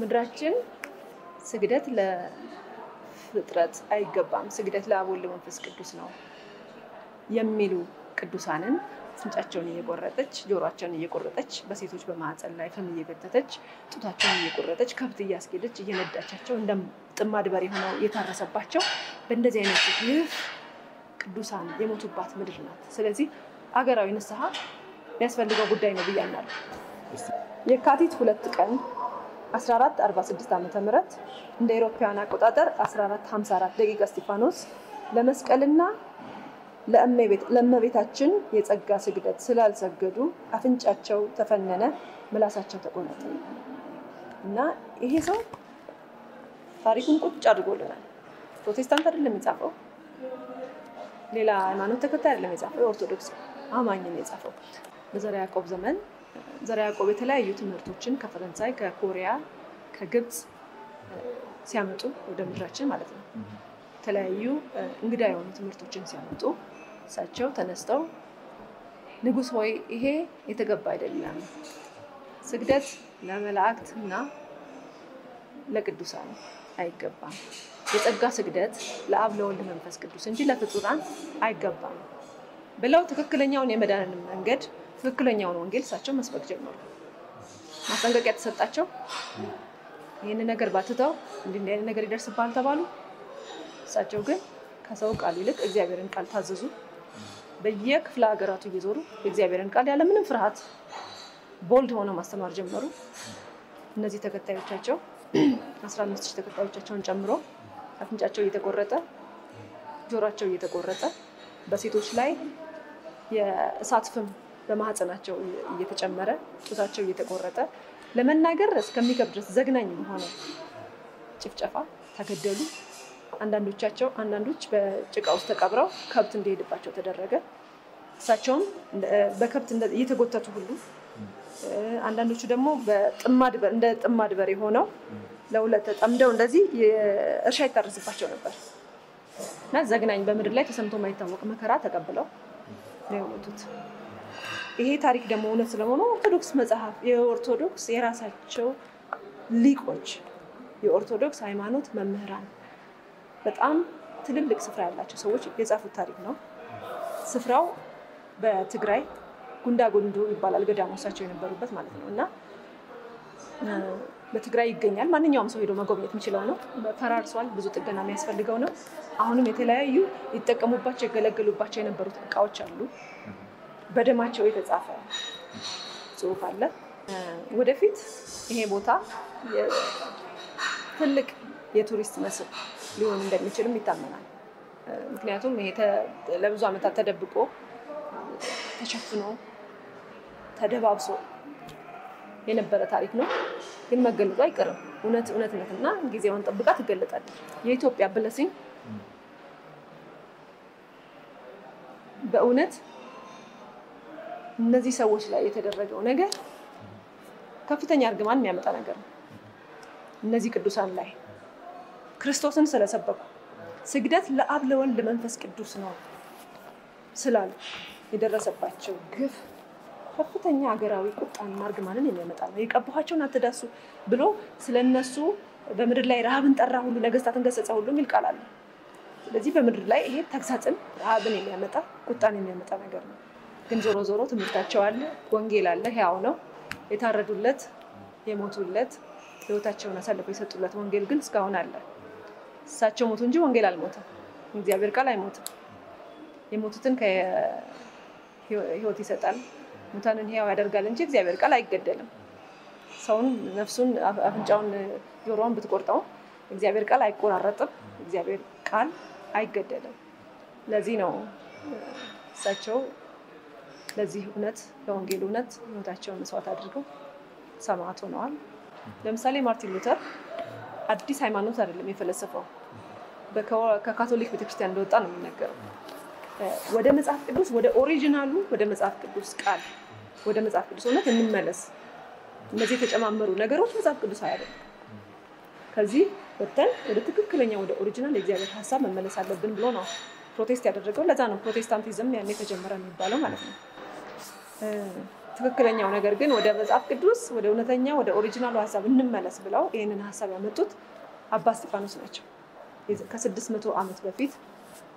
ምድራችን ስግደት ለፍጥረት አይገባም፣ ስግደት ለአብ ለመንፈስ ቅዱስ ነው የሚሉ ቅዱሳንን ፍንጫቸውን እየቆረጠች ጆሮቸውን እየቆረጠች በሴቶች በማህፀን ላይ ፍም እየገተተች ጡታቸውን እየቆረጠች ከብት እያስጌደች እየነዳቻቸው እንደ ጥማድ በሬ ሆነው የታረሰባቸው በእንደዚህ አይነት ይህ ቅዱሳን የሞቱባት ምድር ናት። ስለዚህ አገራዊ ንስሐ የሚያስፈልገው ጉዳይ ነው ብያናል። የካቲት ሁለት ቀን 1446 ዓ ም እንደ ኤሮፓውያን አቆጣጠር 1454 ደቂቀ እስጢፋኖስ ለመስቀልና ለእመቤታችን የጸጋ ስግደት ስላልሰገዱ አፍንጫቸው ተፈነነ፣ ምላሳቸው ተቆነጠ። እና ይሄ ሰው ታሪኩን ቁጭ አድርጎልናል። ፕሮቴስታንት አይደለም የጻፈው፣ ሌላ ሃይማኖት ተከታይ አይደለም የጻፈው፣ የኦርቶዶክስ አማኝ ነው የጻፈው በዘርዓ ያዕቆብ ዘመን ዘርዓ ያዕቆብ የተለያዩ ትምህርቶችን ከፈረንሳይ፣ ከኮሪያ፣ ከግብፅ ሲያመጡ ወደ ምድራችን ማለት ነው የተለያዩ እንግዳ የሆኑ ትምህርቶችን ሲያመጡ እሳቸው ተነስተው ንጉሥ ሆይ ይሄ የተገባ አይደለም፣ ስግደት ለመላእክት እና ለቅዱሳን አይገባም። የጸጋ ስግደት ለአብ ለወልድ መንፈስ ቅዱስ እንጂ ለፍጡራን አይገባም ብለው ትክክለኛውን የመዳንን መንገድ ትክክለኛውን ወንጌል እሳቸው መስበክ ጀመሩ። ማስጠንቀቂያ ተሰጣቸው። ይህን ነገር ባትተው እንዲህ አይነት ነገር ይደርስብሃል ተባሉ። እሳቸው ግን ከሰው ቃል ይልቅ እግዚአብሔርን ቃል ታዘዙ። በየክፍለ ሀገራቱ እየዞሩ የእግዚአብሔርን ቃል ያለምንም ፍርሃት ቦልድ ሆነው ማስተማር ጀመሩ። እነዚህ ተከታዮቻቸው 15000 ተከታዮቻቸውን ጨምሮ አፍንጫቸው እየተቆረጠ ጆሯቸው እየተቆረጠ በሴቶች ላይ የእሳት ፍም በማህፀናቸው እየተጨመረ ጡታቸው እየተቆረጠ ለመናገር እስከሚከብድ ድረስ ዘግናኝ የሆነ ጭፍጨፋ ተገደሉ። አንዳንዶቻቸው አንዳንዶች በጭቃ ውስጥ ተቀብረው ከብት እንዲሄድባቸው ተደረገ። እሳቸውም በከብት እየተጎተቱ ሁሉ አንዳንዶቹ ደግሞ እንደ ጥማድ በሬ ሆነው ለሁለት ተጠምደው እንደዚህ እርሻ ይታረስባቸው ነበር እና ዘግናኝ በምድር ላይ ተሰምቶ የማይታወቅ መከራ ተቀብለው ነው የሞቱት። ይሄ ታሪክ ደግሞ እውነት ስለሆነ ኦርቶዶክስ መጽሐፍ የኦርቶዶክስ የራሳቸው ሊቆች የኦርቶዶክስ ሃይማኖት መምህራን በጣም ትልልቅ ስፍራ ያላቸው ሰዎች የጻፉት ታሪክ ነው። ስፍራው በትግራይ ጉንዳ ጎንዶ ይባላል። ገዳሞሳቸው የነበሩበት ማለት ነው እና በትግራይ ይገኛል። ማንኛውም ሰው ሄዶ መጎብኘት የሚችለው ነው። ፈራርሷል። ብዙ ጥገና የሚያስፈልገው ነው። አሁንም የተለያዩ ይጠቀሙባቸው የገለገሉባቸው የነበሩት እቃዎች አሉ። በደማቸው የተጻፈ ጽሁፍ አለ። ወደፊት ይሄ ቦታ ትልቅ የቱሪስት መስህብ ሊሆን እንደሚችልም ይታመናል። ምክንያቱም ይሄ ለብዙ ዓመታት ተደብቆ ተሸፍኖ ተደባብሶ የነበረ ታሪክ ነው። ግን መገለጡ አይቀርም። እውነት እውነትነትና ጊዜውን ጠብቃ ትገለጣል። የኢትዮጵያ ብለሲኝ በእውነት እነዚህ ሰዎች ላይ የተደረገው ነገር ከፍተኛ እርግማን የሚያመጣ ነገር ነው። እነዚህ ቅዱሳን ላይ ክርስቶስን ስለሰበኩ ስግደት ለአብ ለወልድ መንፈስ ቅዱስ ነው ስላሉ የደረሰባቸው ግፍ ከፍተኛ ሀገራዊ ቁጣና እርግማንን የሚያመጣ ነው። የቀባኋቸውን አትዳሱ ብሎ ስለነሱ በምድር ላይ ረሃብን ጠራ ሁሉ ነገስታትን ገሰጸ ሁሉ የሚል ቃል አለ። ስለዚህ በምድር ላይ ይሄ ተግሳጽን፣ ረሃብን የሚያመጣ ቁጣን የሚያመጣ ነገር ነው። ግን ዞሮ ዞሮ ትምህርታቸው አለ፣ ወንጌል አለ፣ ህያው ነው። የታረዱለት፣ የሞቱለት፣ ህይወታቸውን አሳልፈው የሰጡለት ወንጌል ግን እስካሁን አለ። እሳቸው ሞቱ እንጂ ወንጌል አልሞተም። እግዚአብሔር ቃል አይሞትም። የሞቱትን ህይወት ይሰጣል፣ ሙታንን ህያው ያደርጋል እንጂ እግዚአብሔር ቃል አይገደልም። ሰውን ነፍሱን፣ አፍንጫውን፣ ጆሮውን ብትቆርጠው እግዚአብሔር ቃል አይቆራረጥም። እግዚአብሔር ቃል አይገደልም። ለዚህ ነው እሳቸው ለዚህ እውነት ለወንጌል እውነት ህይወታቸውን መስዋዕት አድርገው ሰማዕት ሆነዋል። ለምሳሌ ማርቲን ሉተር አዲስ ሃይማኖት አይደለም የፈለሰፈው፣ ከካቶሊክ ቤተክርስቲያን እንደወጣ ነው የሚነገረው። ወደ መጽሐፍ ቅዱስ ወደ ኦሪጂናሉ ወደ መጽሐፍ ቅዱስ ቃል ወደ መጽሐፍ ቅዱስ እውነት እንመለስ። እነዚህ የተጨማመሩ ነገሮች መጽሐፍ ቅዱስ አያደለም። ከዚህ ወጥተን ወደ ትክክለኛ ወደ ኦሪጂናል የእግዚአብሔር ሀሳብ መመለስ አለብን ብሎ ነው ፕሮቴስት ያደረገው። ለዛ ነው ፕሮቴስታንቲዝም ያን የተጀመረ የሚባለው ማለት ነው። ትክክለኛው ነገር ግን ወደ መጽሐፍ ቅዱስ ወደ እውነተኛ ወደ ኦሪጂናሉ ሀሳብ እንመለስ ብለው ይህንን ሀሳብ ያመጡት አባ እስጢፋኖስ ናቸው። ከ መቶ ዓመት በፊት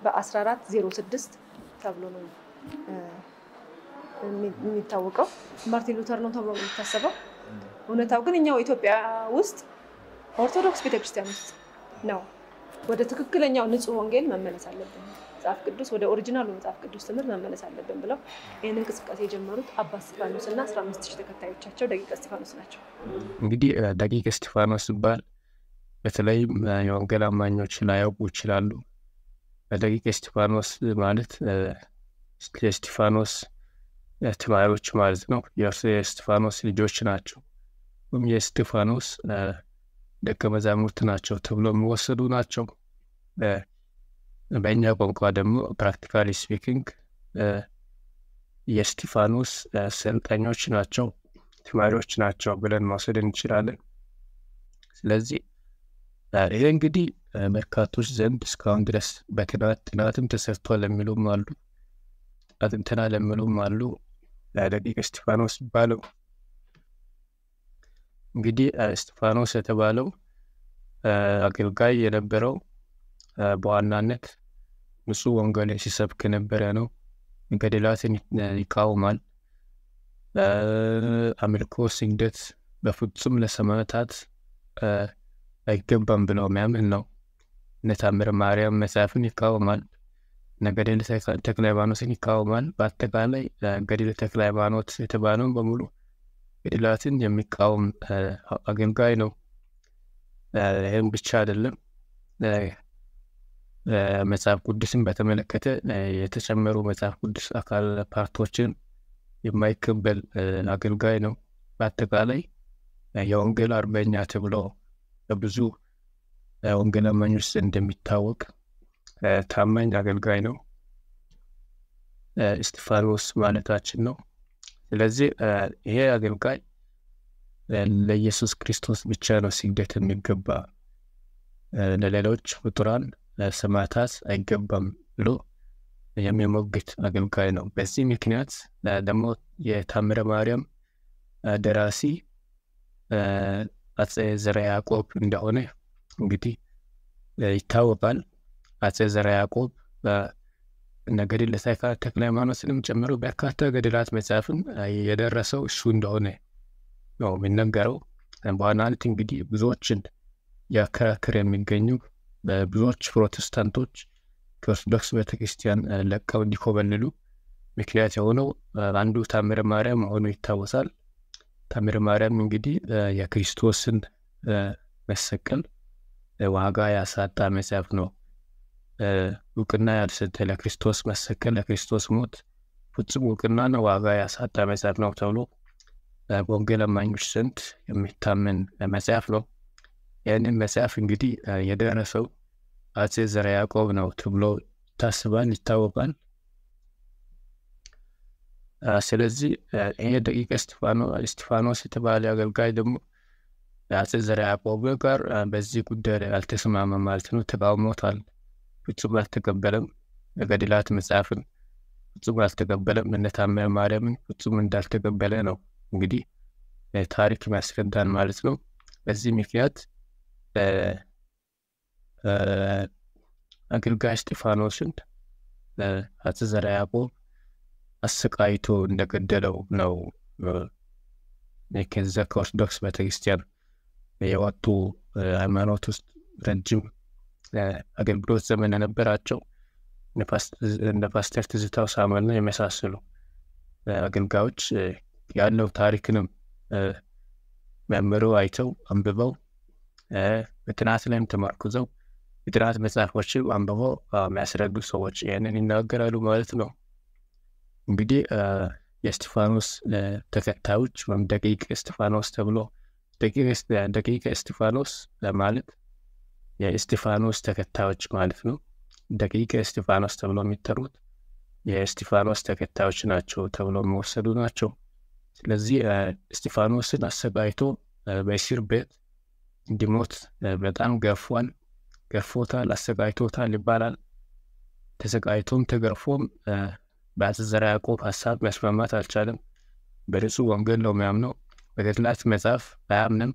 በ1406 ተብሎ ነው የሚታወቀው። ማርቲን ሉተር ነው ተብሎ ነው የሚታሰበው። እውነታው ግን እኛው ኢትዮጵያ ውስጥ ኦርቶዶክስ ቤተክርስቲያን ውስጥ ነው። ወደ ትክክለኛው ንጹህ ወንጌል መመለስ አለብን። መጽሐፍ ቅዱስ ወደ ኦሪጂናሉ መጽሐፍ ቅዱስ ትምህርት መመለስ አለብን ብለው ይህን እንቅስቃሴ የጀመሩት አባ እስጢፋኖስ እና አስራ አምስት ሺህ ተከታዮቻቸው ደቂቀ እስጢፋኖስ ናቸው። እንግዲህ ደቂቀ እስጢፋኖስ ሲባል በተለይ የወንጌል አማኞች ላያውቁ ይችላሉ። ደቂቀ እስጢፋኖስ ማለት የእስጢፋኖስ ተማሪዎች ማለት ነው። የእስጢፋኖስ ልጆች ናቸው ወይም የእስጢፋኖስ ደቀ መዛሙርት ናቸው ተብሎ የሚወሰዱ ናቸው። በእኛ ቋንቋ ደግሞ ፕራክቲካሊ ስፒኪንግ የስቲፋኖስ ሰልጠኞች ናቸው፣ ተማሪዎች ናቸው ብለን መውሰድ እንችላለን። ስለዚህ ይህ እንግዲህ መርካቶች ዘንድ እስካሁን ድረስ በጥናት ጥናትም ተሰርቷል የሚሉም አሉ፣ ጥናት ለሚሉም አሉ። ደቂቅ እስጢፋኖስ ይባለው እንግዲህ እስጢፋኖስ የተባለው አገልጋይ የነበረው በዋናነት እሱ ወንጌል ሲሰብክ ነበረ ነው። ገድላትን ይቃውማል። አምልኮ ስግደት በፍጹም ለሰማዕታት አይገባም ብለው ሚያምን ነው። ነታምር ማርያም መጽሐፍን ይቃወማል። ገድል ተክለ ሃይማኖትን ይቃወማል። በአጠቃላይ ገድል ተክለ ሃይማኖት የተባለው በሙሉ ገድላትን የሚቃወም አገልጋይ ነው። ይህም ብቻ አይደለም መጽሐፍ ቅዱስን በተመለከተ የተጨመሩ መጽሐፍ ቅዱስ አካል ፓርቶችን የማይቀበል አገልጋይ ነው። በአጠቃላይ የወንጌል አርበኛ ተብሎ በብዙ ወንጌል አማኞች እንደሚታወቅ ታማኝ አገልጋይ ነው። እስጢፋኖስ ማለታችን ነው። ስለዚህ ይሄ አገልጋይ ለኢየሱስ ክርስቶስ ብቻ ነው ስግደት የሚገባ ለሌሎች ፍጡራን ለሰማዕታት አይገባም ብሎ የሚሞግት አገልጋይ ነው። በዚህ ምክንያት ደግሞ የታምረ ማርያም ደራሲ አጼ ዘርዓ ያዕቆብ እንደሆነ እንግዲህ ይታወቃል። አጼ ዘርዓ ያዕቆብ እነ ገድል ሰይፈ ተክለ ሃይማኖትንም ጨምሮ በርካታ ገድላት መጽሐፍን የደረሰው እሱ እንደሆነ ነው የሚነገረው። በዋናነት እንግዲህ ብዙዎችን ያከራክር የሚገኙ በብዙዎች ፕሮቴስታንቶች ከኦርቶዶክስ ቤተክርስቲያን ለቀው እንዲኮበልሉ ምክንያት የሆነው አንዱ ታምረ ማርያም መሆኑ ይታወሳል። ታምረ ማርያም እንግዲህ የክርስቶስን መሰቀል ዋጋ ያሳጣ መጽሐፍ ነው። እውቅና ያልሰጠ ለክርስቶስ መሰቀል፣ ለክርስቶስ ሞት ፍጹም እውቅናና ዋጋ ያሳጣ መጽሐፍ ነው ተብሎ በወንጌል አማኞች ዘንድ የሚታመን መጽሐፍ ነው። ያንን መጽሐፍ እንግዲህ የደረሰው አጼ ዘረ ያዕቆብ ነው ተብሎ ታስባን ይታወቃል። ስለዚህ ይሄ ደቂቀ እስጢፋኖስ የተባለ አገልጋይ ደግሞ አጼ ዘረ ያዕቆብ ጋር በዚህ ጉዳይ ላይ አልተስማማም ማለት ነው። ተቃውሞታል፣ ፍጹም አልተቀበለም። ገድላት መጽሐፍን ፍጹም አልተቀበለም። እነ ታምረ ማርያምን ፍጹም እንዳልተቀበለ ነው እንግዲህ ታሪክ የሚያስረዳን ማለት ነው። በዚህ ምክንያት በአገልጋይ እስጢፋኖስን አፄ ዘርዓ ያዕቆብ አሰቃይቶ እንደገደለው ነው። ከዛ ከኦርቶዶክስ ቤተክርስቲያን የወጡ ሃይማኖት ውስጥ ረጅም አገልግሎት ዘመን የነበራቸው እንደ ፓስተር ትዝታው ሳሙኤልና የመሳሰሉ አገልጋዮች ያለው ታሪክንም መምህሩ አይተው አንብበው በጥናት ላይም ተመርኩዘው የጥናት መጽሐፎችን አንብበው የሚያስረዱ ሰዎች ይህንን ይናገራሉ ማለት ነው። እንግዲህ የእስጢፋኖስ ተከታዮች ወይም ደቂቅ እስጢፋኖስ ተብሎ ደቂቅ እስጢፋኖስ ለማለት የእስጢፋኖስ ተከታዮች ማለት ነው። ደቂቅ እስጢፋኖስ ተብሎ የሚጠሩት የእስጢፋኖስ ተከታዮች ናቸው ተብሎ የሚወሰዱ ናቸው። ስለዚህ እስጢፋኖስን አሰቃይቶ በእስር ቤት እንዲሞት በጣም ገፏል፣ ገፎታል፣ አሰቃይቶታል ይባላል። ተሰቃይቶም ተገርፎም በአፄ ዘርዓ ያዕቆብ ሀሳብ መስማማት አልቻለም። በንጹህ ወንጌል ነው የሚያምነው፣ በገድላት መጽሐፍ አያምንም።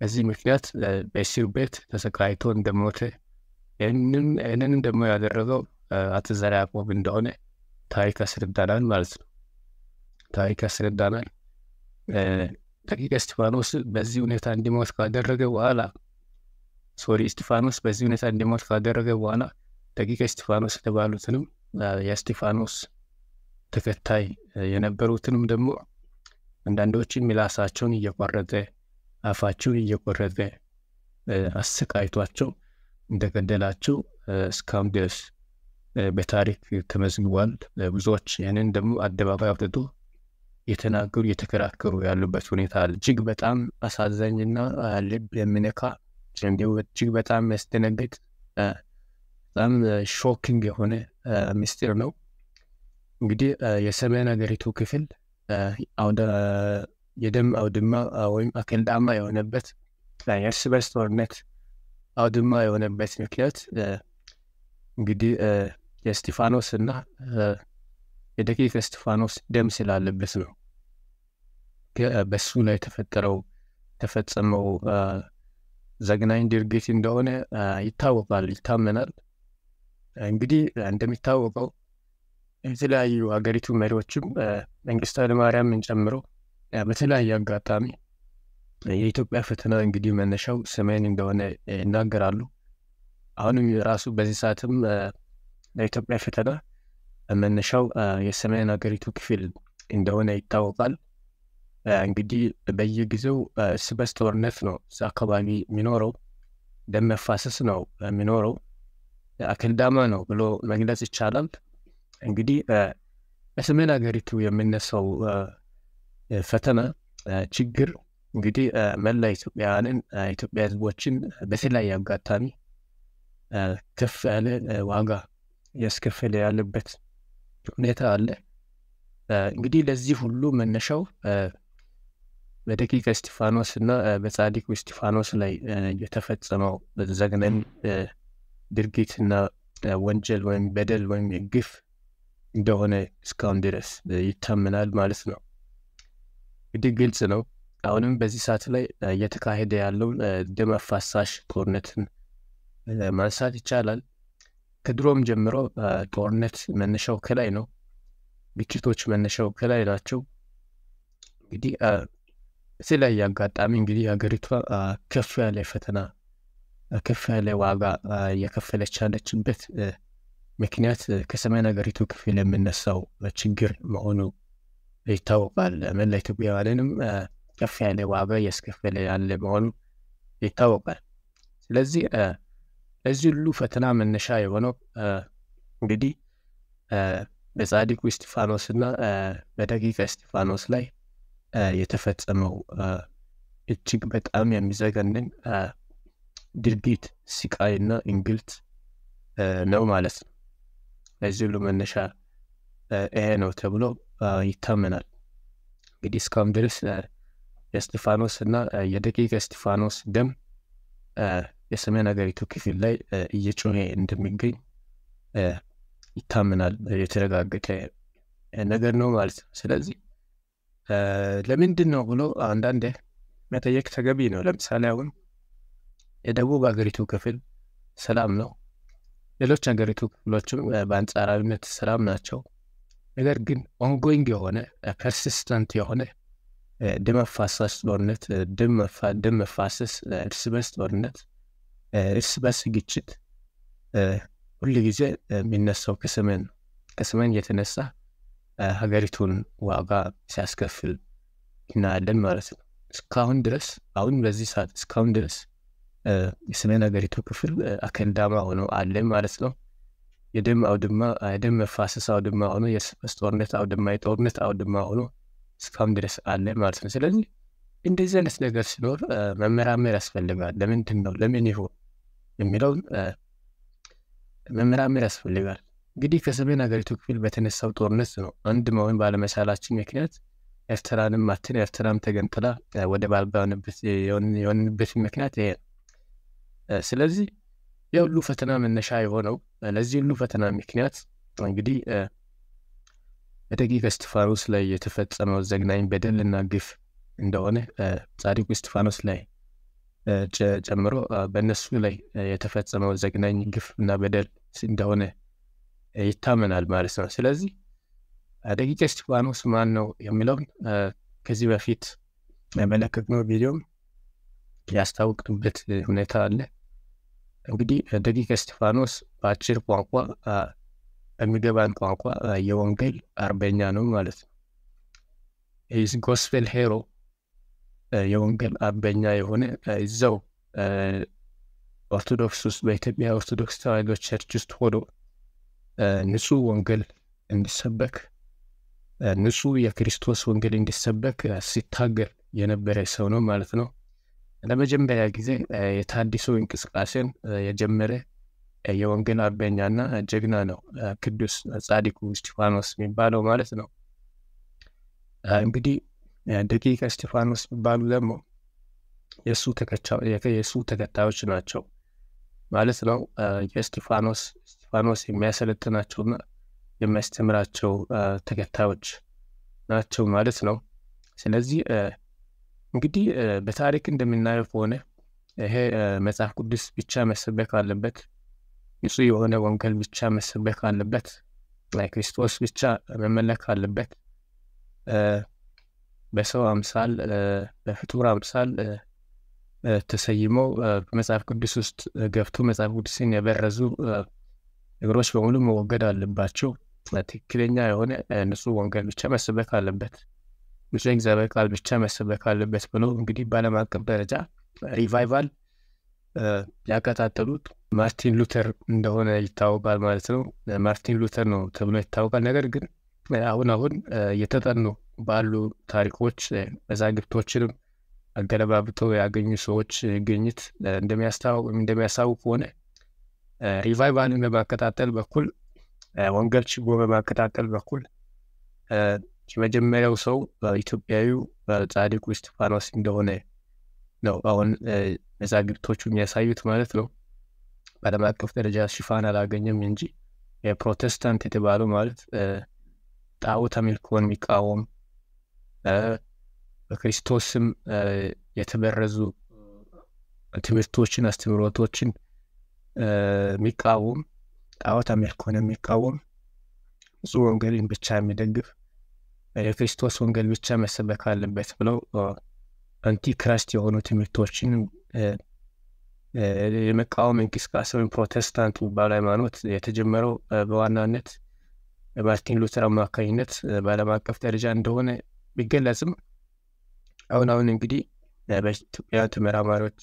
በዚህ ምክንያት በእስር ቤት ተሰቃይቶ እንደሞተ ይህንንም ደግሞ ያደረገው አትዘራ ያቆብ እንደሆነ ታሪክ ያስረዳናል ማለት ነው። ታሪክ ያስረዳናል። ደቂቀ እስጢፋኖስ በዚህ ሁኔታ እንዲሞት ካደረገ በኋላ ሶሪ እስጢፋኖስ በዚህ ሁኔታ እንዲሞት ካደረገ በኋላ ደቂቀ እስጢፋኖስ የተባሉትንም የእስጢፋኖስ ተከታይ የነበሩትንም ደግሞ አንዳንዶችን ምላሳቸውን እየቆረጠ አፋቸውን እየቆረጠ አሰቃይቷቸው እንደገደላቸው እስካሁን ድረስ በታሪክ ተመዝግቧል። ብዙዎች ይህንን ደግሞ አደባባይ አውጥቶ የተናገሩ እየተከራከሩ ያሉበት ሁኔታ አለ። እጅግ በጣም አሳዛኝና ልብ የሚነካ እጅግ በጣም ያስደነግጥ በጣም ሾኪንግ የሆነ ምስጢር ነው። እንግዲህ የሰሜን ሀገሪቱ ክፍል የደም አውድማ ወይም አክልዳማ የሆነበት የእርስ በርስ ጦርነት አውድማ የሆነበት ምክንያት እንግዲህ የስቲፋኖስ እና የደቂቀ እስጢፋኖስ ደም ስላለበት ነው በሱ ላይ ተፈጠረው ተፈጸመው ዘግናኝ ድርጊት እንደሆነ ይታወቃል፣ ይታመናል። እንግዲህ እንደሚታወቀው የተለያዩ ሀገሪቱ መሪዎችም መንግስት ኃይለማርያምን ጨምሮ በተለያየ አጋጣሚ የኢትዮጵያ ፈተና እንግዲህ መነሻው ሰሜን እንደሆነ ይናገራሉ። አሁንም ራሱ በዚህ ሰዓትም ለኢትዮጵያ ፈተና መነሻው የሰሜን ሀገሪቱ ክፍል እንደሆነ ይታወቃል። እንግዲህ በየጊዜው እርስ በርስ ጦርነት ነው እዛ አካባቢ የሚኖረው፣ ደም መፋሰስ ነው የሚኖረው፣ አክልዳማ ነው ብሎ መግለጽ ይቻላል። እንግዲህ በሰሜን ሀገሪቱ የሚነሳው ፈተና ችግር እንግዲህ መላ ኢትዮጵያውያንን ኢትዮጵያ ሕዝቦችን በተለያየ አጋጣሚ ከፍ ያለ ዋጋ እያስከፈለ ያለበት ሁኔታ አለ። እንግዲህ ለዚህ ሁሉ መነሻው በደቂቀ እስጢፋኖስ እና በጻዲቁ እስጢፋኖስ ላይ የተፈጸመው ዘግነን ድርጊትና ወንጀል ወይም በደል ወይም ግፍ እንደሆነ እስካሁን ድረስ ይታመናል ማለት ነው። እንግዲህ ግልጽ ነው። አሁንም በዚህ ሰዓት ላይ እየተካሄደ ያለው ደመፋሳሽ ጦርነትን ማንሳት ይቻላል። ከድሮም ጀምሮ ጦርነት መነሻው ከላይ ነው። ግጭቶች መነሻው ከላይ ናቸው። እንግዲህ የተለያየ አጋጣሚ እንግዲህ ሀገሪቷ ከፍ ያለ ፈተና ከፍ ያለ ዋጋ እየከፈለች ያለችበት ምክንያት ከሰሜን ሀገሪቱ ክፍል የምነሳው ችግር መሆኑ ይታወቃል። መላ ኢትዮጵያውያንንም ከፍ ያለ ዋጋ እያስከፈለ ያለ መሆኑ ይታወቃል። ስለዚህ ለዚህ ሁሉ ፈተና መነሻ የሆነው እንግዲህ በጻድቁ እስጢፋኖስ እና በደቂቀ እስጢፋኖስ ላይ የተፈጸመው እጅግ በጣም የሚዘገንን ድርጊት ስቃይና እንግልት ነው ማለት ነው። ለዚህ ሁሉ መነሻ ይሄ ነው ተብሎ ይታመናል። እንግዲህ እስካሁን ድረስ የእስጢፋኖስ እና የደቂቀ እስጢፋኖስ ደም የሰሜን ሀገሪቱ ክፍል ላይ እየጮሄ እንደሚገኝ ይታመናል። የተረጋገጠ ነገር ነው ማለት ነው። ስለዚህ ለምንድን ነው ብሎ አንዳንዴ መጠየቅ ተገቢ ነው። ለምሳሌ አሁን የደቡብ ሀገሪቱ ክፍል ሰላም ነው፣ ሌሎች ሀገሪቱ ክፍሎችም በአንጻራዊነት ሰላም ናቸው። ነገር ግን ኦንጎይንግ የሆነ ፐርሲስተንት የሆነ ደም አፋሳሽ ጦርነት፣ ደም መፋሰስ፣ እርስ በርስ ጦርነት እርስ በርስ ግጭት ሁል ጊዜ የሚነሳው ከሰሜን ከሰሜን የተነሳ ሀገሪቱን ዋጋ ሲያስከፍል እናያለን ማለት ነው። እስካሁን ድረስ አሁን በዚህ ሰዓት እስካሁን ድረስ የሰሜን ሀገሪቱ ክፍል አከንዳማ ሆኖ አለን ማለት ነው። የደም አውድማ የደም መፋሰስ አውድማ ሆኖ የእርስ ጦርነት አውድማ የጦርነት አውድማ ሆኖ እስካሁን ድረስ አለ ማለት ነው። ስለዚህ እንደዚህ አይነት ነገር ሲኖር መመራመር ያስፈልጋል። ለምንድን ነው ለምን ይሆን የሚለው መመራመር ያስፈልጋል። እንግዲህ ከሰሜን ሀገሪቱ ክፍል በተነሳው ጦርነት ነው አንድ መሆን ባለመቻላችን ምክንያት ኤርትራንም ማትን ኤርትራም ተገንጥላ ወደ ባልባ የሆንበት ምክንያት ይሄ ነው። ስለዚህ የሁሉ ፈተና መነሻ የሆነው ለዚህ ሁሉ ፈተና ምክንያት እንግዲህ በደቂቀ እስጢፋኖስ ላይ የተፈጸመው ዘግናኝ በደልና ግፍ እንደሆነ ጻድቁ እስጢፋኖስ ላይ ጨምሮ በእነሱ ላይ የተፈጸመው ዘግናኝ ግፍ እና በደል እንደሆነ ይታመናል ማለት ነው። ስለዚህ ደቂቀ እስጢፋኖስ ማን ነው የሚለውን ከዚህ በፊት የመለከቅነው ቪዲዮም ያስታወቅንበት ሁኔታ አለ። እንግዲህ ደቂቀ እስጢፋኖስ በአጭር ቋንቋ በሚገባን ቋንቋ የወንጌል አርበኛ ነው ማለት ነው። ጎስፔል ሄሮ የወንጌል አርበኛ የሆነ እዛው ኦርቶዶክስ ውስጥ በኢትዮጵያ ኦርቶዶክስ ተዋሕዶ ቸርች ውስጥ ሆኖ ንጹህ ወንጌል እንዲሰበክ ንጹህ የክርስቶስ ወንጌል እንዲሰበክ ሲታገር የነበረ ሰው ነው ማለት ነው። ለመጀመሪያ ጊዜ የታዲሶ እንቅስቃሴን የጀመረ የወንጌል አርበኛና ጀግና ነው ቅዱስ ጻድቁ እስጢፋኖስ የሚባለው ማለት ነው። እንግዲህ ደቂቀ እስጢፋኖስ የሚባሉ ደግሞ የእሱ ተከታዮች ናቸው ማለት ነው። የእስጢፋኖስ እስጢፋኖስ የሚያሰለጥናቸውና የሚያስተምራቸው ተከታዮች ናቸው ማለት ነው። ስለዚህ እንግዲህ በታሪክ እንደምናየው ከሆነ ይሄ መጽሐፍ ቅዱስ ብቻ መሰበክ አለበት፣ ንጹሕ የሆነ ወንጌል ብቻ መሰበክ አለበት፣ ክርስቶስ ብቻ መመለክ አለበት በሰው አምሳል በፍጡር አምሳል ተሰይሞ መጽሐፍ ቅዱስ ውስጥ ገብቶ መጽሐፍ ቅዱስን የበረዙ ነገሮች በሙሉ መወገድ አለባቸው። ትክክለኛ የሆነ ንጹሕ ወንጌል ብቻ መሰበክ አለበት፣ ንጹሕ እግዚአብሔር ቃል ብቻ መሰበክ አለበት ብሎ እንግዲህ በዓለም አቀፍ ደረጃ ሪቫይቫል ያቀጣጠሉት ማርቲን ሉተር እንደሆነ ይታወቃል ማለት ነው። ማርቲን ሉተር ነው ተብሎ ይታወቃል። ነገር ግን አሁን አሁን እየተጠኑ ባሉ ታሪኮች መዛግብቶችንም አገለባብተው ያገኙ ሰዎች ግኝት እንደሚያሳውቅ ከሆነ ሪቫይቫልን በማቀጣጠል በኩል ወንጌል ችቦ በማቀጣጠል በኩል የመጀመሪያው ሰው ኢትዮጵያዊው ጻድቁ እስጢፋኖስ እንደሆነ ነው አሁን መዛግብቶቹ የሚያሳዩት ማለት ነው። በዓለም አቀፍ ደረጃ ሽፋን አላገኘም እንጂ የፕሮቴስታንት የተባለው ማለት ጣዖት አምልኮን የሚቃወም በክርስቶስም የተበረዙ ትምህርቶችን፣ አስተምሮቶችን የሚቃወም ጣዖት አምልኮን የሚቃወም ብዙ ወንጌልን ብቻ የሚደግፍ የክርስቶስ ወንጌል ብቻ መሰበክ አለበት ብለው አንቲክራስት የሆኑ ትምህርቶችን የመቃወም እንቅስቃሴ ወይም ፕሮቴስታንት የሚባሉ ሃይማኖት የተጀመረው በዋናነት ማርቲን ሉተር አማካኝነት በዓለም አቀፍ ደረጃ እንደሆነ ቢገለጽም አሁን አሁን እንግዲህ በኢትዮጵያ ተመራማሪዎች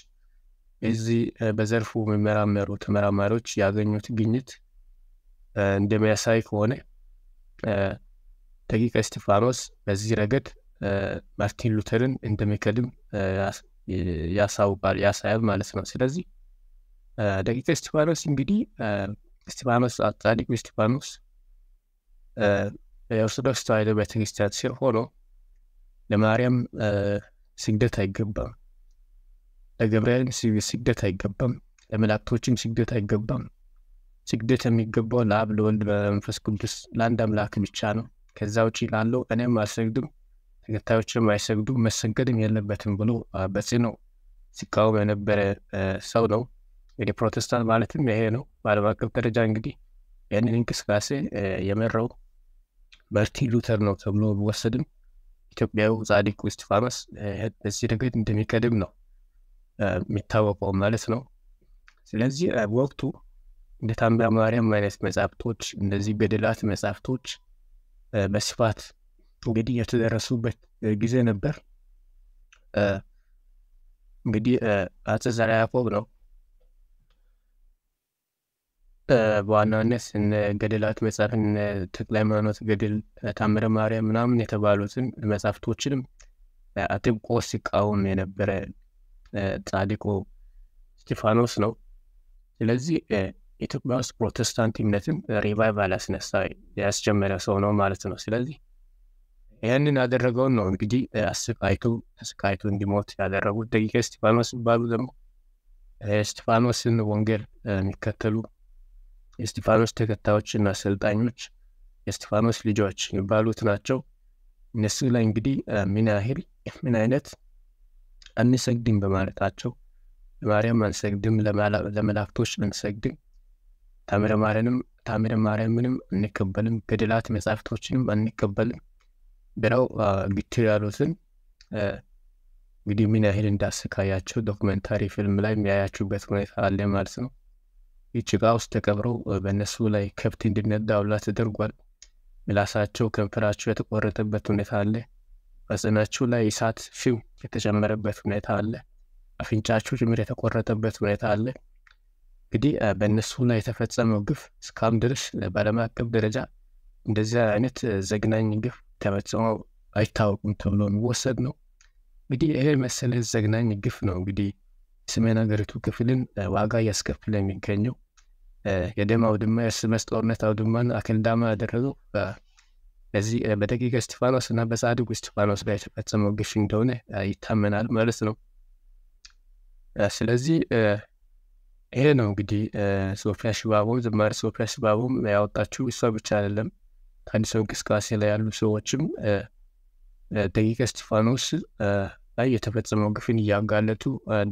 እዚህ በዘርፉ የሚመራመሩ ተመራማሪዎች ያገኙት ግኝት እንደሚያሳይ ከሆነ ደቂቀ እስጢፋኖስ በዚህ ረገድ ማርቲን ሉተርን እንደሚከድም ያሳውቃል ያሳያል ማለት ነው። ስለዚህ ደቂቀ እስጢፋኖስ እንግዲህ እስጢፋኖስ ጻድቁ እስጢፋኖስ የኦርቶዶክስ ተዋሕዶ ቤተክርስቲያን ስር ሆኖ ለማርያም ስግደት አይገባም፣ ለገብርኤል ስግደት አይገባም፣ ለመላእክቶችም ስግደት አይገባም። ስግደት የሚገባው ለአብ ለወልድ በመንፈስ ቅዱስ ለአንድ አምላክ ብቻ ነው። ከዛ ውጭ ላለው እኔም አልሰግድም ተከታዮችም አይሰግዱም መሰገድም የለበትም ብሎ በጽኑ ሲቃወም የነበረ ሰው ነው። እንግዲህ ፕሮቴስታንት ማለትም ይሄ ነው። በዓለም አቀፍ ደረጃ እንግዲህ ይህንን እንቅስቃሴ የመራው መርቲን ሉተር ነው ተብሎ ቢወሰድም ኢትዮጵያዊ ጻድቁ እስጢፋኖስ በዚህ ረገድ እንደሚቀድም ነው የሚታወቀው ማለት ነው። ስለዚህ ወቅቱ እንደ ታምረ ማርያም አይነት መጽሐፍቶች እንደዚህ ገድላት መጽሐፍቶች በስፋት እንግዲህ የተደረሱበት ጊዜ ነበር። እንግዲህ አፄ ዘርዓ ያዕቆብ ነው በዋናነት እነ ገድላት መጽሐፍ እነ ተክለ ሃይማኖት ገድል፣ ታምረ ማርያም ምናምን የተባሉትን መጽሐፍቶችንም አጥብቆ ሲቃወም የነበረ ጻድቁ እስጢፋኖስ ነው። ስለዚህ ኢትዮጵያ ውስጥ ፕሮቴስታንት እምነትን ሪቫይቫል ያስነሳ ያስጀመረ ሰው ነው ማለት ነው። ስለዚህ ይህንን ያደረገውን ነው እንግዲህ አሰቃይቶ ተሰቃይቶ እንዲሞት ያደረጉት። ደቂቀ እስጢፋኖስ ይባሉ ደግሞ እስጢፋኖስን ወንጌል የሚከተሉ የስጢፋኖስ ተከታዮችና አሰልጣኞች የስጢፋኖስ ልጆች የሚባሉት ናቸው። እነሱ ላይ እንግዲህ ምን ያህል ምን አይነት አንሰግድም በማለታቸው ለማርያም አንሰግድም፣ ለመላእክቶች አንሰግድም፣ ታምረ ማርያምንም አንቀበልም፣ ገድላት መጻሕፍቶችንም አንቀበልም ብለው ግትር ያሉትን እንግዲህ ምን ያህል እንዳሰቃያቸው ዶክመንታሪ ፊልም ላይ የሚያያችሁበት ሁኔታ አለ ማለት ነው። ጭቃ ውስጥ ተቀብረው በእነሱ ላይ ከብት እንዲነዳ ተደርጓል። ምላሳቸው፣ ከንፈራቸው የተቆረጠበት ሁኔታ አለ። በጽናቸው ላይ እሳት ፊው የተጨመረበት ሁኔታ አለ። አፍንጫቸው ጭምር የተቆረጠበት ሁኔታ አለ። እንግዲህ በእነሱ ላይ የተፈጸመው ግፍ እስካም ድረስ በዓለም አቀፍ ደረጃ እንደዚህ አይነት ዘግናኝ ግፍ ተፈጽሞ አይታወቁም ተብሎ የሚወሰድ ነው። እንግዲህ ይሄ መሰለ ዘግናኝ ግፍ ነው እንግዲህ ሰሜን ሀገሪቱ ክፍልን ዋጋ እያስከፍለ የሚገኘው የደም አውድማ የእርስ በርስ ጦርነት አውድማን አክልዳማ ያደረጉ በዚህ በደቂቀ እስጢፋኖስ እና በጻድቁ እስጢፋኖስ ላይ የተፈጸመው ግፍ እንደሆነ ይታመናል ማለት ነው። ስለዚህ ይሄ ነው እንግዲህ ሶፊያ ሽባቦም ዝማሬ ሶፊያ ሽባቦም ያወጣችው እሷ ብቻ አይደለም። ሰው እንቅስቃሴ ላይ ያሉ ሰዎችም ደቂቀ እስጢፋኖስ ላይ የተፈጸመው ግፍን እያጋለጡ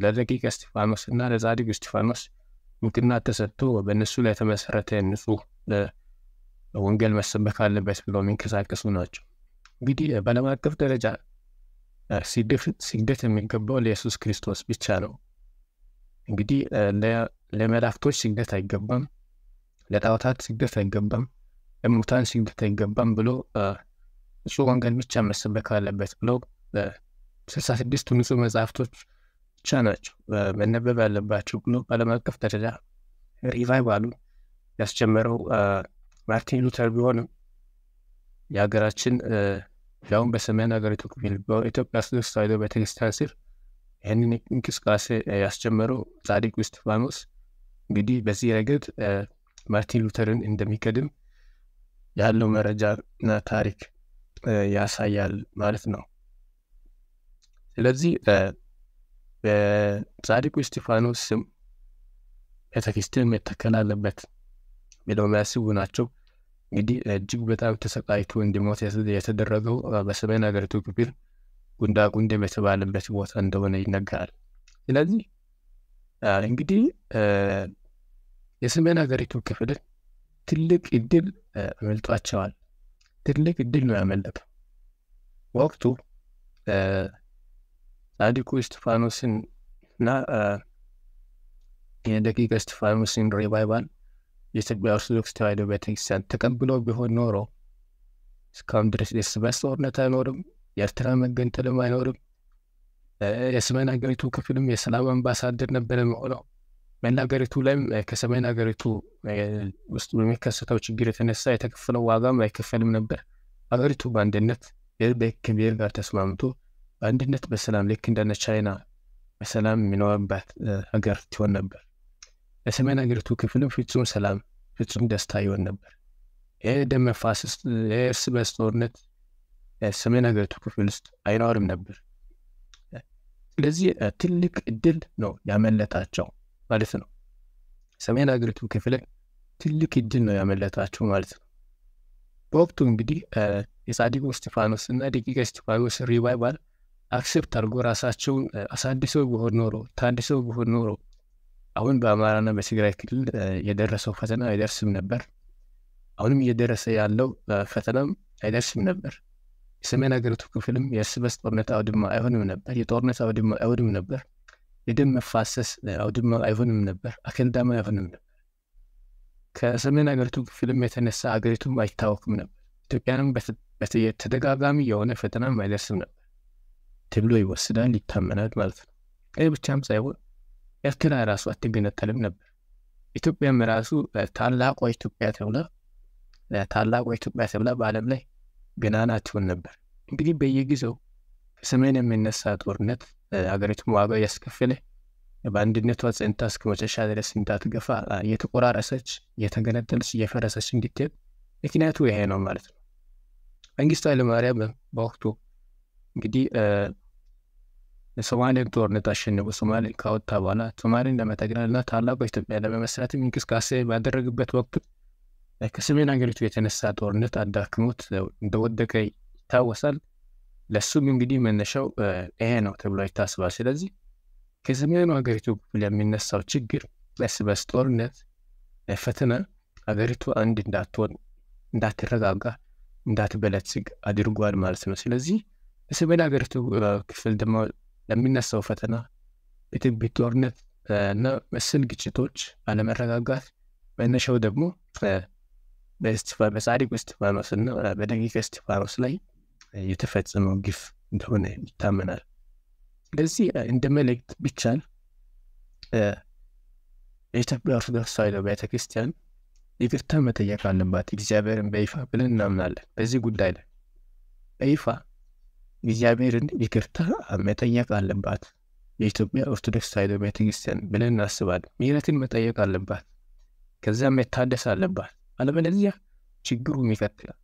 ለደቂቀ እስጢፋኖስ እና ለጻድቁ እስጢፋኖስ እውቅና ተሰጥቶ በእነሱ ላይ የተመሰረተ ንጹህ ወንጌል መሰበክ አለበት ብለው የሚንቀሳቀሱ ናቸው። እንግዲህ በዓለም አቀፍ ደረጃ ስግደት የሚገባው ለኢየሱስ ክርስቶስ ብቻ ነው። እንግዲህ ለመላእክቶች ስግደት አይገባም፣ ለጣዖታት ስግደት አይገባም፣ ለሙታን ስግደት አይገባም ብሎ ንጹህ ወንጌል ብቻ መሰበክ አለበት ብለው ስልሳ ስድስቱ ንጹህ መጽሐፍቶች ብቻ ናቸው መነበብ ያለባቸው ብሎ ዓለም አቀፍ ደረጃ ሪቫይቫሉ ያስጀመረው ማርቲን ሉተር ቢሆንም የሀገራችን ያሁን በሰሜን ሀገሪቱ ክፍል በኢትዮጵያ ኦርቶዶክስ ተዋሕዶ ቤተክርስቲያን ስር ይህንን እንቅስቃሴ ያስጀመረው ጻድቁ እስጢፋኖስ እንግዲህ በዚህ ረገድ ማርቲን ሉተርን እንደሚቀድም ያለው መረጃና ታሪክ ያሳያል ማለት ነው። ስለዚህ በጻድቁ እስጢፋኖስ ስም ቤተክርስቲያን መተከል አለበት ብለው የሚያስቡ ናቸው። እንግዲህ እጅግ በጣም ተሰቃይቶ እንዲሞት የተደረገው በሰሜን ሀገሪቱ ክፍል ጉንዳጉንዴ በተባለበት ቦታ እንደሆነ ይነገራል። ስለዚህ እንግዲህ የሰሜን ሀገሪቱ ክፍል ትልቅ እድል አመልጧቸዋል። ትልቅ እድል ነው ያመለጠው ወቅቱ ጻድቁ እስጢፋኖስን እና የደቂቀ እስጢፋኖስን ሪቫይቫል የኢትዮጵያ ኦርቶዶክስ ተዋሕዶ ቤተክርስቲያን ተቀብሎ ቢሆን ኖሮ እስካሁን ድረስ የእርስ በርስ ጦርነት አይኖርም፣ የኤርትራ መገንጠልም አይኖርም። የሰሜን ሀገሪቱ ክፍልም የሰላም አምባሳደር ነበረ መሆነው መላ ሀገሪቱ ላይም ከሰሜን ሀገሪቱ ውስጥ በሚከሰተው ችግር የተነሳ የተከፈለው ዋጋም አይከፈልም ነበር። ሀገሪቱ በአንድነት ብሔር ከብሔር ጋር ተስማምቶ በአንድነት በሰላም ልክ እንደነ ቻይና በሰላም የሚኖርባት ሀገር ትሆን ነበር። ለሰሜን ሀገሪቱ ክፍልም ፍጹም ሰላም፣ ፍጹም ደስታ ይሆን ነበር። ይህ ደም መፋሰስ፣ የእርስ በርስ ጦርነት ሰሜን ሀገሪቱ ክፍል ውስጥ አይኖርም ነበር። ስለዚህ ትልቅ እድል ነው ያመለጣቸው ማለት ነው። ሰሜን ሀገሪቱ ክፍል ትልቅ እድል ነው ያመለጣቸው ማለት ነው። በወቅቱ እንግዲህ የጻድቁ እስጢፋኖስ እና ደቂቀ እስጢፋኖስ ሪቫይቫል አክሴፕት አድርጎ ራሳቸውን አሳድሰው ቢሆን ኖሮ ታድሰው ቢሆን ኖሮ አሁን በአማራና በትግራይ ክልል የደረሰው ፈተና አይደርስም ነበር። አሁንም እየደረሰ ያለው ፈተናም አይደርስም ነበር። የሰሜን ሀገሪቱ ክፍልም የእርስ በርስ ጦርነት አውድማ አይሆንም ነበር። የጦርነት አውድማ አይሆንም ነበር። የደም መፋሰስ አውድማ አይሆንም ነበር። አከንዳማ አይሆንም ነበር። ከሰሜን ሀገሪቱ ክፍልም የተነሳ ሀገሪቱም አይታወቅም ነበር። ኢትዮጵያንም በተደጋጋሚ የሆነ ፈተናም አይደርስም ነበር። ተብሎ ይወስዳል፣ ይታመናል ማለት ነው። ይህ ብቻም ሳይሆን ኤርትራ ራሱ አትገነጠልም ነበር። ኢትዮጵያም ራሱ ታላቋ ኢትዮጵያ ተብላ ታላቋ ኢትዮጵያ ተብላ በዓለም ላይ ገናና ትሆን ነበር። እንግዲህ በየጊዜው ከሰሜን የሚነሳ ጦርነት ሀገሪቱን ዋጋ እያስከፈለ በአንድነቷ ጸንታ እስከ መጨረሻ ድረስ እንዳትገፋ እየተቆራረሰች እየተገነጠለች እየፈረሰች እንድትሄድ ምክንያቱ ይሄ ነው ማለት ነው። መንግስቱ ኃይለማርያም በወቅቱ እንግዲህ የሶማሌን ጦርነት አሸንፎ ሶማሌን ካወጣ በኋላ ሶማሌን ለመጠቅለልና ታላቁ ኢትዮጵያ ለመመስረት እንቅስቃሴ ባደረግበት ወቅት ከሰሜን ሀገሪቱ የተነሳ ጦርነት አዳክሞት እንደወደቀ ይታወሳል። ለሱም እንግዲህ መነሻው ይሄ ነው ተብሎ ይታስባል። ስለዚህ ከሰሜኑ ሀገሪቱ ክፍል የሚነሳው ችግር እርስ በርስ ጦርነት ፈተና ሀገሪቱ አንድ እንዳትሆን፣ እንዳትረጋጋ፣ እንዳትበለጽግ አድርጓል ማለት ነው። ስለዚህ ከሰሜን ሀገሪቱ ክፍል ደግሞ ለሚነሳው ፈተና የትንቢት ጦርነት እና መሰል ግጭቶች፣ አለመረጋጋት መነሻው ደግሞ በጻድቁ እስጢፋኖስ እና በደቂቀ እስጢፋኖስ ላይ የተፈጸመው ግፍ እንደሆነ ይታመናል። ስለዚህ እንደ መልእክት ቢቻል የኢትዮጵያ ኦርቶዶክስ ተዋሕዶ ቤተክርስቲያን ይቅርታ መጠየቅ አለባት እግዚአብሔርን በይፋ ብለን እናምናለን። በዚህ ጉዳይ ላይ በይፋ እግዚአብሔርን ይቅርታ መጠየቅ አለባት። የኢትዮጵያ ኦርቶዶክስ ተዋሕዶ ቤተክርስቲያን ብለን እናስባለን። ምሕረትን መጠየቅ አለባት፣ ከዚያ መታደስ አለባት። አለበለዚያ ችግሩ ይቀጥላል።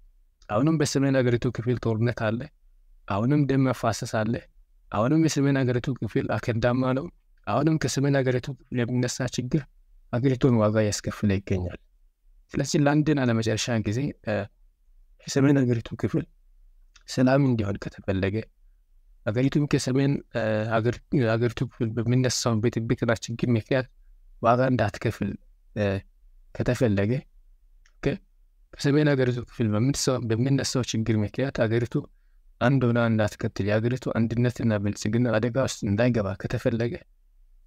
አሁንም በሰሜን ሀገሪቱ ክፍል ጦርነት አለ። አሁንም ደም መፋሰስ አለ። አሁንም የሰሜን ሀገሪቱ ክፍል አከዳማ ነው። አሁንም ከሰሜን ሀገሪቱ ክፍል የሚነሳ ችግር ሀገሪቱን ዋጋ ያስከፍለ ይገኛል። ስለዚህ ለአንድና ለመጨረሻ ጊዜ የሰሜን ሀገሪቱ ክፍል ሰላም እንዲሆን ከተፈለገ አገሪቱም ከሰሜን ሀገሪቱ ክፍል ቤት በትብትና ችግር ምክንያት ዋጋ እንዳትከፍል ከተፈለገ ከሰሜን ሀገሪቱ ክፍል በሚነሳው ችግር ምክንያት ሀገሪቱ አንድ ሆና እንዳትከትል የሀገሪቱ አንድነትና ብልጽግና አደጋ ውስጥ እንዳይገባ ከተፈለገ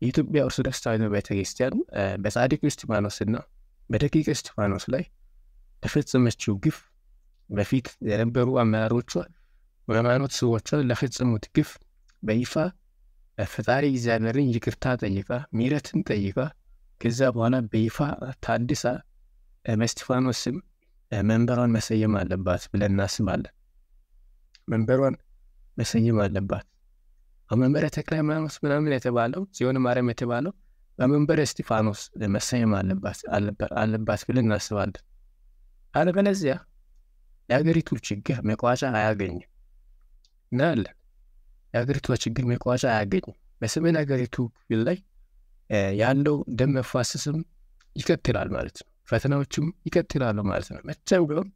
የኢትዮጵያ ኦርቶዶክስ ተዋሕዶ ቤተክርስቲያን በጻድቁ እስጢፋኖስና በደቂቅ እስጢፋኖስ ላይ ተፈጸመችው ግፍ በፊት የነበሩ አመራሮቿ በሃይማኖት ሰዎቿ ለፈጸሙት ግፍ በይፋ በፈጣሪ እግዚአብሔርን ይቅርታ ጠይቃ ምሕረትን ጠይቃ ከዛ በኋላ በይፋ ታድሳ በእስጢፋኖስ መንበሯን መሰየም አለባት ብለን እናስባለን። መንበሯን መሰየም አለባት። በመንበረ ተክለ ሃይማኖት ምናምን የተባለው ጽዮን ማርያም የተባለው በመንበረ እስጢፋኖስ መሰየም አለባት ብለን እናስባለን። አለበለዚያ የሀገሪቱ ችግር መቋጫ አያገኝም። እናያለን። የሀገሪቱ ችግር መቋጫ አያገኝም። በሰሜን ሀገሪቱ ክፍል ላይ ያለው ደም መፋሰስም ይቀጥላል ማለት ነው። ፈተናዎችም ይቀጥላሉ ማለት ነው። መቼም ቢሆን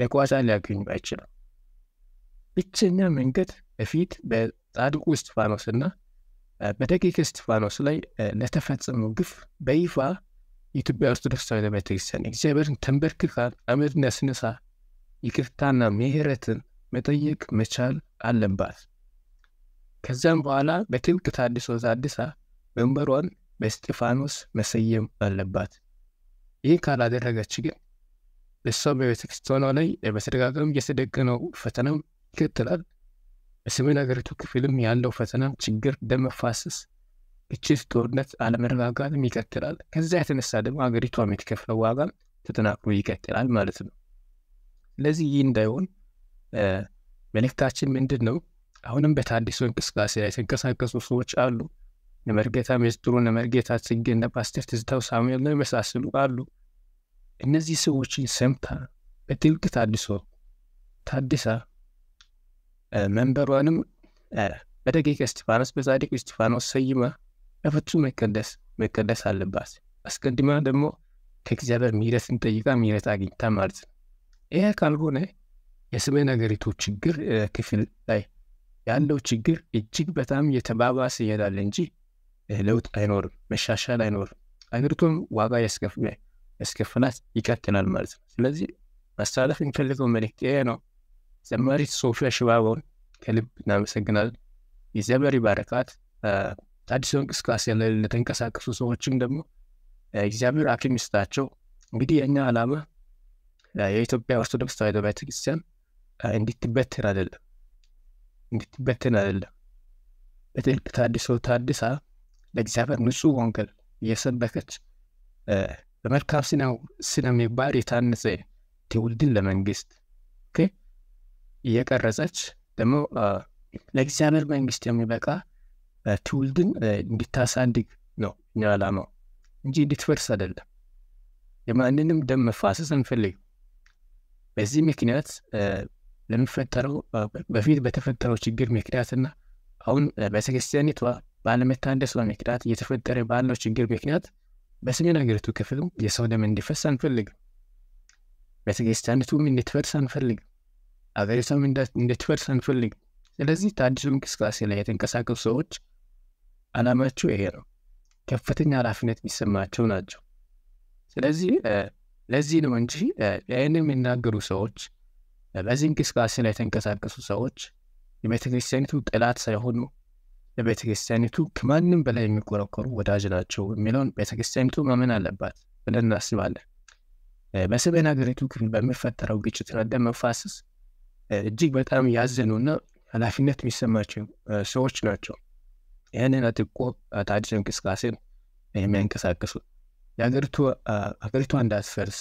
መቋጫ ሊያገኙ አይችልም። ብቸኛ መንገድ በፊት በጻድቁ እስጢፋኖስና በደቂቅ እስጢፋኖስ ላይ ለተፈጸመው ግፍ በይፋ የኢትዮጵያ ኦርቶዶክስ ተዋሕዶ ቤተክርስቲያን እግዚአብሔርን ተንበርክካል አመድና ስነሳ ይቅርታና ምህረትን መጠየቅ መቻል አለባት። ከዚያም በኋላ በጥልቅ ታድሶ ታድሳ መንበሯን በእስጢፋኖስ መሰየም አለባት። ይህ ካላደረገች ግን በሰው በቤተ ክርስቲያኗ ላይ በተደጋጋሚ የተደቀነው ፈተናም ይከተላል። በሰሜን አገሪቱ ክፍልም ያለው ፈተና፣ ችግር፣ ደም መፋሰስ፣ ግጭት፣ ጦርነት፣ አለመረጋጋትም ይቀጥላል። ከዚያ የተነሳ ደግሞ ሀገሪቷ የምትከፍለው ዋጋም ተጠናክሮ ይቀጥላል ማለት ነው። ስለዚህ ይህ እንዳይሆን መልእክታችን ምንድን ነው? አሁንም በታዲሱ እንቅስቃሴ ላይ የተንቀሳቀሱ ሰዎች አሉ። ነመርጌታ ሜስጥሩ፣ ነመርጌታ ጽጌና ፓስተር ትዝታው ሳሙኤል ነው የመሳሰሉ አሉ። እነዚህ ሰዎችን ሰምታ በጥልቅ ታዲሶ ታዲሳ መንበሯንም በደቂቀ እስጢፋኖስ በጻድቅ እስጢፋኖስ ሰይማ በፍጹም መቀደስ መቀደስ አለባት። አስቀድማ ደግሞ ከእግዚአብሔር ምሕረትን ጠይቃ ምሕረት አግኝታ ማለት ነው። ይሄ ካልሆነ የሰሜን ሀገሪቱ ችግር ክፍል ላይ ያለው ችግር እጅግ በጣም የተባባሰ ይሄዳል እንጂ ለውጥ አይኖርም፣ መሻሻል አይኖርም። ሀገሪቱን ዋጋ ያስከፍናት ይቀጥላል ማለት ነው። ስለዚህ ማስተላለፍ የሚፈልገው መልእክት ይሄ ነው። ዘማሪት ሶፊያ ሽባባውን ከልብ እናመሰግናለን። የዘመሪ ባረካት አዲስ እንቅስቃሴ ለተንቀሳቀሱ ሰዎችም ደግሞ እግዚአብሔር አኪም ይስጣቸው። እንግዲህ የእኛ ዓላማ የኢትዮጵያ ኦርቶዶክስ ተዋሕዶ ቤተክርስቲያን እንድትበትን አይደለም እንድትበትን አይደለም በትልቅ ታድሶ ታድሳ ለእግዚአብሔር ንጹሕ ወንጌል እየሰበከች በመልካም ስነ ምግባር የታነጸ ትውልድን ለመንግስት እየቀረጸች ደግሞ ለእግዚአብሔር መንግስት የሚበቃ ትውልድን እንዲታሳድግ ነው እኛ ዓላማው እንጂ እንድትፈርስ አይደለም። የማንንም ደም መፋሰስ አንፈልግም። በዚህ ምክንያት ለሚፈጠረው በፊት በተፈጠረው ችግር ምክንያትና አሁን በቤተክርስቲያኒቷ ባለመታደሷ ምክንያት እየተፈጠረ ባለው ችግር ምክንያት በሰሜን ሀገሪቱ ክፍል የሰው ደም እንዲፈስ አንፈልግም። ቤተክርስቲያኒቱም እንድትፈርስ አንፈልግም። አገሪቷም እንድትፈርስ አንፈልግም። ስለዚህ ታድሶ እንቅስቃሴ ላይ የተንቀሳቀሱ ሰዎች አላማቸው ይሄ ነው። ከፍተኛ ኃላፊነት የሚሰማቸው ናቸው። ስለዚህ ለዚህ ነው እንጂ ይህን የሚናገሩ ሰዎች በዚህ እንቅስቃሴ ላይ የተንቀሳቀሱ ሰዎች የቤተክርስቲያኒቱ ጥላት ሳይሆኑ ለቤተክርስቲያኒቱ ከማንም በላይ የሚቆረቆሩ ወዳጅ ናቸው የሚለውን ቤተክርስቲያኒቱ ክርስቲያኒቱ ማመን አለባት ብለን እናስባለን። በሰሜን ሀገሪቱ ክፍል በሚፈጠረው ግጭት ረደ መፋሰስ እጅግ በጣም ያዘኑና ኃላፊነት የሚሰማቸው ሰዎች ናቸው። ይህንን አጥብቆ ታዲስ እንቅስቃሴ የሚያንቀሳቅሱት የሀገሪቱ ሀገሪቱ እንዳትፈርስ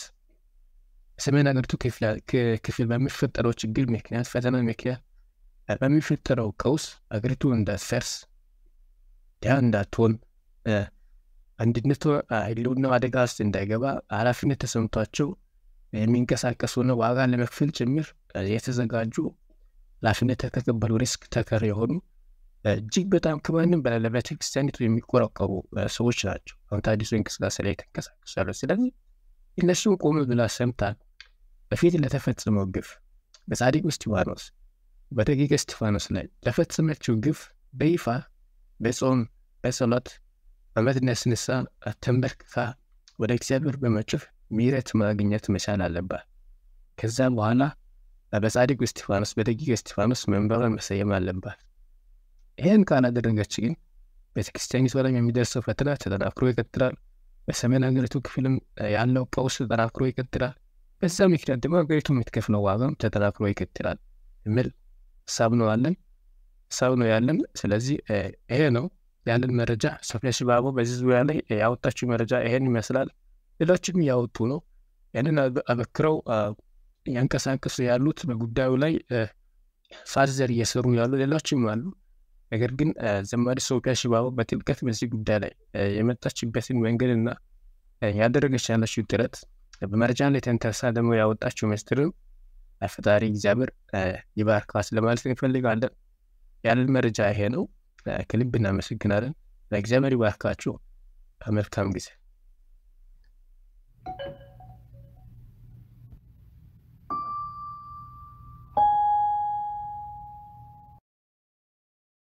ሰሜን ሀገሪቱ ክፍል በሚፈጠረው ችግር ምክንያት ፈተና ምክንያት በሚፈጠረው ቀውስ ሀገሪቱ እንዳትፈርስ ዲያ እንዳትሆን አንድነቱ ህልውና አደጋ ውስጥ እንዳይገባ ኃላፊነት ተሰምቷቸው ነው ዋጋ ለመክፈል ጭምር የተዘጋጁ ኃላፊነት ተቀበሉ ሪስክ ተከር የሆኑ እጅግ በጣም ከማንም በላይ ለቤተክርስቲያኒቱ የሚቆረቀሩ ሰዎች ናቸው። አሁን እንቅስቃሴ ላይ ተንቀሳቀሱ ያሉ። ስለዚህ እነሱን ቆም ብላ ሰምታ በፊት ለተፈጸመው ግፍ በጻድቁ እስጢፋኖስ በደቂቀ እስጢፋኖስ ላይ ለፈጸመችው ግፍ በይፋ በጾም በጸሎት በመድነስ ንሳ ተንበርክካ ወደ እግዚአብሔር በመጮህ ምሕረት ማግኘት መቻል አለባት። ከዛ በኋላ በጻድቁ እስጢፋኖስ በደቂቀ እስጢፋኖስ መንበሯ መሰየም አለባት። ይህን ካላደረገች ግን ቤተክርስቲያኒቱ በጣም የሚደርሰው ፈተና ተጠናክሮ ይቀጥላል። በሰሜን ሀገሪቱ ክፍልም ያለው ቀውስ ተጠናክሮ ይቀጥላል። በዛ ምክንያት ደግሞ ሀገሪቱ የምትከፍለው ዋጋም ተጠናክሮ ይቀጥላል የሚል ሳብ ነው ያለን ሳብ ነው ያለን። ስለዚህ ይሄ ነው ያንን መረጃ። ሶፊያ ሽባቦ በዚህ ዙሪያ ላይ ያወጣችው መረጃ ይሄን ይመስላል። ሌሎችም ያወጡ ነው። ያንን አበክረው ያንቀሳቀሱ ያሉት በጉዳዩ ላይ ፋዘር እየሰሩ ያሉ ሌሎችም አሉ። ነገር ግን ዘማሪ ሶፊያ ሽባባ በጥልቀት በዚህ ጉዳይ ላይ የመጣችበትን መንገድና ያደረገች ያለችው ጥረት በመረጃ ላይ ተንተርሳ ደግሞ ያወጣችው ምስጢርም ፈጣሪ እግዚአብሔር ክላስ ለማለት እንፈልጋለን። ያንን መረጃ ይሄ ነው። ከልብ እናመሰግናለን። ለእግዚአብሔር ይባርካችሁ። መልካም ጊዜ